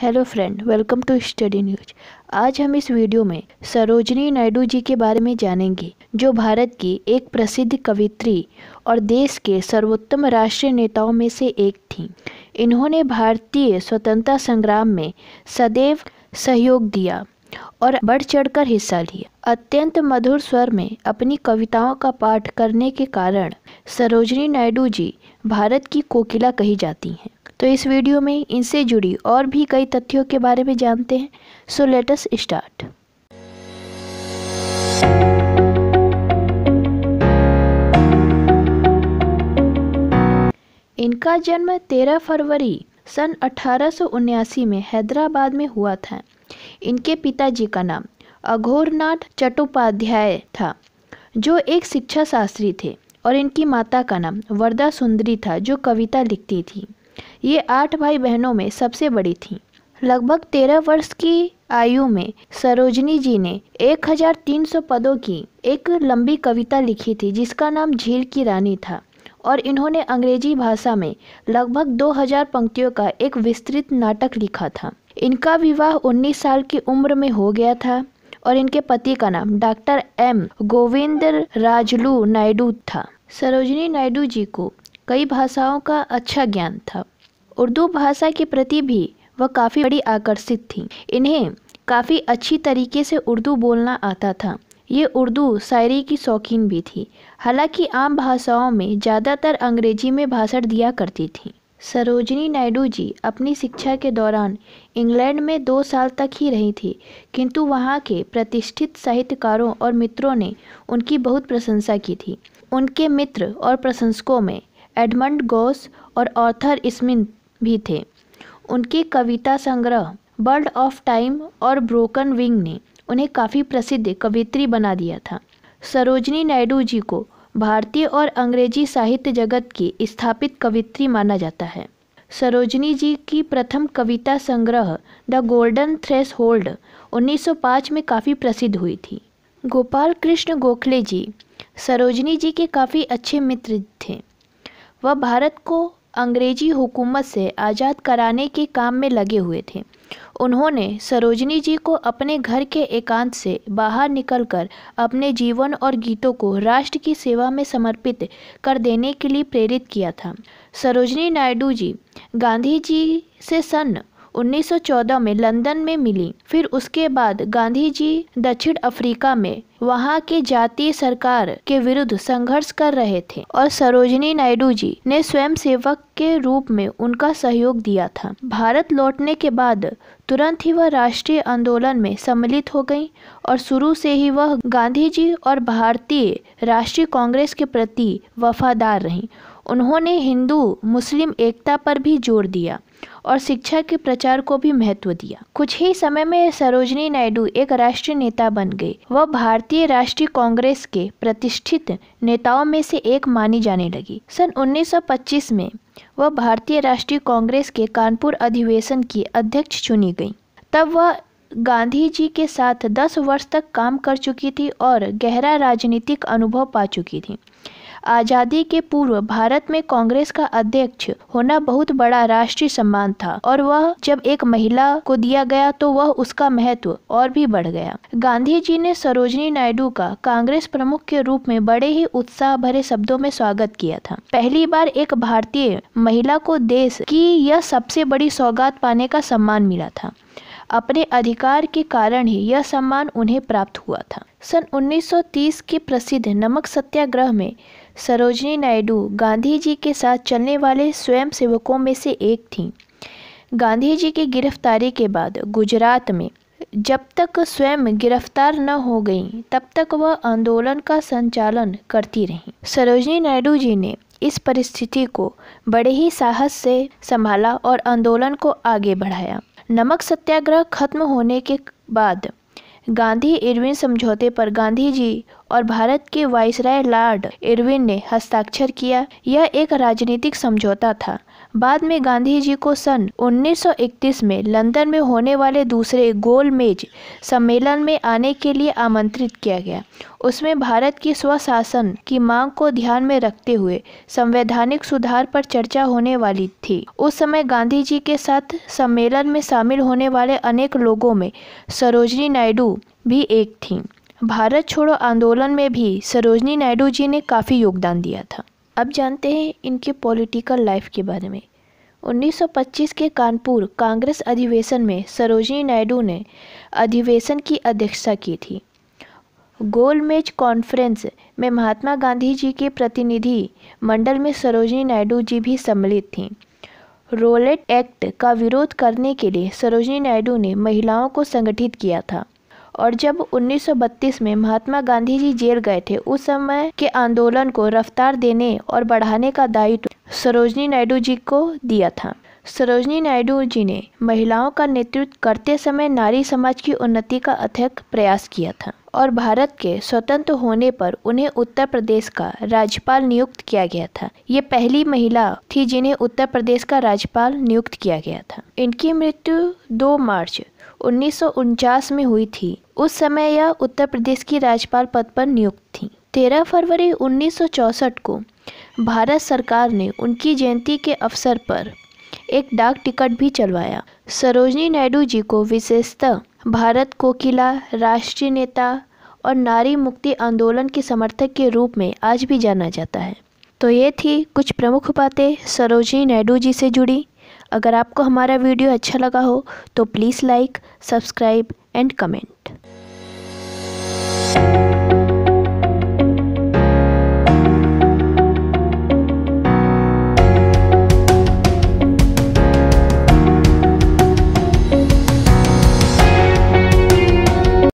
hello friend welcome to study news आज हम इस वीडियो में सरोजनी नायडू जी के बारे में जानेंगे जो भारत की एक प्रसिद्ध कवित्री और देश के सर्वोत्तम राष्ट्रीय नेताओं में से एक थीं इन्होंने भारतीय स्वतंत्रता संग्राम में सदैव सहयोग दिया और बढ़ चढ़कर हिस्सा लिया अत्यंत मधुर स्वर में अपनी कविताओं का पाठ करने के कारण सरोजनी नायडू जी भारत की कोकिला कही जाती हैं तो इस वीडियो में इनसे जुड़ी और भी कई तथ्यों के बारे में जानते हैं सो लेटस स्टार्ट इनका जन्म 13 फरवरी सन अठारह में हैदराबाद में हुआ था इनके पिताजी का नाम अघोरनाथ चट्टोपाध्याय था जो एक शिक्षा शास्त्री थे और इनकी माता का नाम वरदा सुंदरी था जो कविता लिखती थी ये आठ भाई बहनों में सबसे बड़ी थी लगभग तेरह वर्ष की आयु में सरोजनी जी ने 1300 पदों की एक लंबी कविता लिखी थी जिसका नाम झील की रानी था और इन्होंने अंग्रेजी भाषा में लगभग 2000 पंक्तियों का एक विस्तृत नाटक लिखा था इनका विवाह 19 साल की उम्र में हो गया था और इनके पति का नाम डॉक्टर एम गोविंद राजलू नायडू था सरोजनी नायडू जी को कई भाषाओं का अच्छा ज्ञान था उर्दू भाषा के प्रति भी वह काफ़ी बड़ी आकर्षित थी इन्हें काफ़ी अच्छी तरीके से उर्दू बोलना आता था ये उर्दू शायरी की शौकीन भी थी हालांकि आम भाषाओं में ज़्यादातर अंग्रेजी में भाषण दिया करती थी सरोजनी नायडू जी अपनी शिक्षा के दौरान इंग्लैंड में दो साल तक ही रही थी किंतु वहाँ के प्रतिष्ठित साहित्यकारों और मित्रों ने उनकी बहुत प्रशंसा की थी उनके मित्र और प्रशंसकों में एडमंड गोस और ऑर्थर स्मिथ भी थे उनके कविता संग्रह बर्ड ऑफ टाइम और ब्रोकन विंग ने उन्हें काफ़ी प्रसिद्ध कवित्री बना दिया था सरोजनी नायडू जी को भारतीय और अंग्रेजी साहित्य जगत की स्थापित कवित्री माना जाता है सरोजनी जी की प्रथम कविता संग्रह द गोल्डन थ्रेस होल्ड 1905 में काफ़ी प्रसिद्ध हुई थी गोपाल कृष्ण गोखले जी सरोजनी जी के काफ़ी अच्छे मित्र थे वह भारत को अंग्रेजी हुकूमत से आज़ाद कराने के काम में लगे हुए थे उन्होंने सरोजनी जी को अपने घर के एकांत से बाहर निकलकर अपने जीवन और गीतों को राष्ट्र की सेवा में समर्पित कर देने के लिए प्रेरित किया था सरोजनी नायडू जी गांधी जी से सन 1914 में लंदन में मिली फिर उसके बाद गांधी जी दक्षिण अफ्रीका में वहाँ के जातीय सरकार के विरुद्ध संघर्ष कर रहे थे और सरोजनी नायडू जी ने स्वयं सेवक के रूप में उनका सहयोग दिया था भारत लौटने के बाद तुरंत ही वह राष्ट्रीय आंदोलन में सम्मिलित हो गई और शुरू से ही वह गांधी जी और भारतीय राष्ट्रीय कांग्रेस के प्रति वफादार रहीं उन्होंने हिंदू मुस्लिम एकता पर भी जोर दिया और शिक्षा के प्रचार को भी महत्व दिया कुछ ही समय में सरोजनी नायडू एक राष्ट्रीय नेता बन गए वह भारतीय राष्ट्रीय कांग्रेस के प्रतिष्ठित नेताओं में से एक मानी जाने लगी सन 1925 में वह भारतीय राष्ट्रीय कांग्रेस के कानपुर अधिवेशन की अध्यक्ष चुनी गई तब वह गांधी जी के साथ दस वर्ष तक काम कर चुकी थी और गहरा राजनीतिक अनुभव पा चुकी थी आज़ादी के पूर्व भारत में कांग्रेस का अध्यक्ष होना बहुत बड़ा राष्ट्रीय सम्मान था और वह जब एक महिला को दिया गया तो वह उसका महत्व और भी बढ़ गया गांधी जी ने सरोजनी नायडू का कांग्रेस प्रमुख के रूप में बड़े ही उत्साह भरे शब्दों में स्वागत किया था पहली बार एक भारतीय महिला को देश की यह सबसे बड़ी सौगात पाने का सम्मान मिला था अपने अधिकार के कारण ही यह सम्मान उन्हें प्राप्त हुआ था सन 1930 के प्रसिद्ध नमक सत्याग्रह में सरोजनी नायडू गांधी जी के साथ चलने वाले स्वयंसेवकों में से एक थीं गांधी जी की गिरफ्तारी के बाद गुजरात में जब तक स्वयं गिरफ्तार न हो गईं तब तक वह आंदोलन का संचालन करती रहीं सरोजनी नायडू जी ने इस परिस्थिति को बड़े ही साहस से संभाला और आंदोलन को आगे बढ़ाया नमक सत्याग्रह खत्म होने के बाद गांधी इरविन समझौते पर गांधी जी और भारत के वाइसराय लॉर्ड इरविन ने हस्ताक्षर किया यह एक राजनीतिक समझौता था बाद में गांधी जी को सन 1931 में लंदन में होने वाले दूसरे गोल मेज सम्मेलन में आने के लिए आमंत्रित किया गया उसमें भारत की स्वशासन की मांग को ध्यान में रखते हुए संवैधानिक सुधार पर चर्चा होने वाली थी उस समय गांधी जी के साथ सम्मेलन में शामिल होने वाले अनेक लोगों में सरोजनी नायडू भी एक थीं भारत छोड़ो आंदोलन में भी सरोजनी नायडू जी ने काफ़ी योगदान दिया था अब जानते हैं इनके पॉलिटिकल लाइफ के बारे में 1925 के कानपुर कांग्रेस अधिवेशन में सरोजनी नायडू ने अधिवेशन की अध्यक्षता की थी गोलमेज कॉन्फ्रेंस में महात्मा गांधी जी के प्रतिनिधि मंडल में सरोजनी नायडू जी भी सम्मिलित थीं रोलेट एक्ट का विरोध करने के लिए सरोजनी नायडू ने महिलाओं को संगठित किया था और जब 1932 में महात्मा गांधी जी जेल गए थे उस समय के आंदोलन को रफ्तार देने और बढ़ाने का दायित्व सरोजनी नायडू जी को दिया था सरोजनी नायडू जी ने महिलाओं का नेतृत्व करते समय नारी समाज की उन्नति का अथक प्रयास किया था और भारत के स्वतंत्र होने पर उन्हें उत्तर प्रदेश का राज्यपाल नियुक्त किया गया था ये पहली महिला थी जिन्हें उत्तर प्रदेश का राज्यपाल नियुक्त किया गया था इनकी मृत्यु 2 मार्च उन्नीस में हुई थी उस समय यह उत्तर प्रदेश की राज्यपाल पद पर नियुक्त थी तेरह फरवरी 1964 को भारत सरकार ने उनकी जयंती के अवसर पर एक डाक टिकट भी चलवाया सरोजनी नायडू जी को विशेषतः भारत कोकिला राष्ट्रीय नेता और नारी मुक्ति आंदोलन के समर्थक के रूप में आज भी जाना जाता है तो ये थी कुछ प्रमुख बातें सरोजनी नायडू जी से जुड़ी अगर आपको हमारा वीडियो अच्छा लगा हो तो please like subscribe and comment